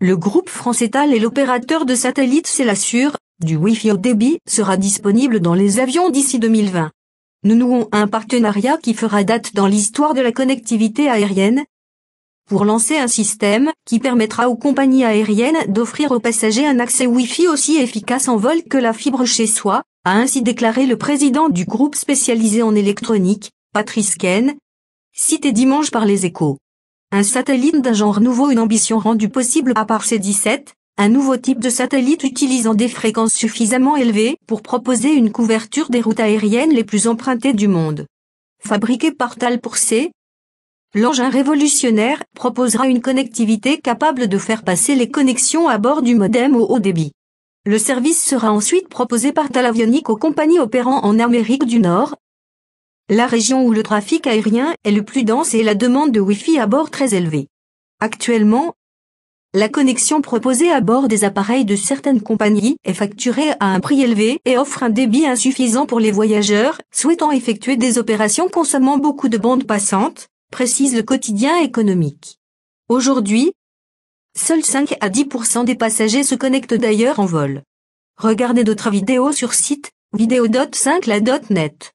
Le groupe étal et l'opérateur de satellites Célassure, du Wi-Fi au débit sera disponible dans les avions d'ici 2020. Nous nouons un partenariat qui fera date dans l'histoire de la connectivité aérienne pour lancer un système qui permettra aux compagnies aériennes d'offrir aux passagers un accès Wi-Fi aussi efficace en vol que la fibre chez soi, a ainsi déclaré le président du groupe spécialisé en électronique, Patrice Ken, cité dimanche par les échos. Un satellite d'un genre nouveau une ambition rendue possible à part c 17, un nouveau type de satellite utilisant des fréquences suffisamment élevées pour proposer une couverture des routes aériennes les plus empruntées du monde. Fabriqué par Tal pour C, l'engin révolutionnaire proposera une connectivité capable de faire passer les connexions à bord du modem au haut débit. Le service sera ensuite proposé par Tal aux compagnies opérant en Amérique du Nord, la région où le trafic aérien est le plus dense et la demande de Wi-Fi à bord très élevée. Actuellement, la connexion proposée à bord des appareils de certaines compagnies est facturée à un prix élevé et offre un débit insuffisant pour les voyageurs souhaitant effectuer des opérations consommant beaucoup de bandes passantes, précise le quotidien économique. Aujourd'hui, seuls 5 à 10% des passagers se connectent d'ailleurs en vol. Regardez d'autres vidéos sur site vidéo.5la.net.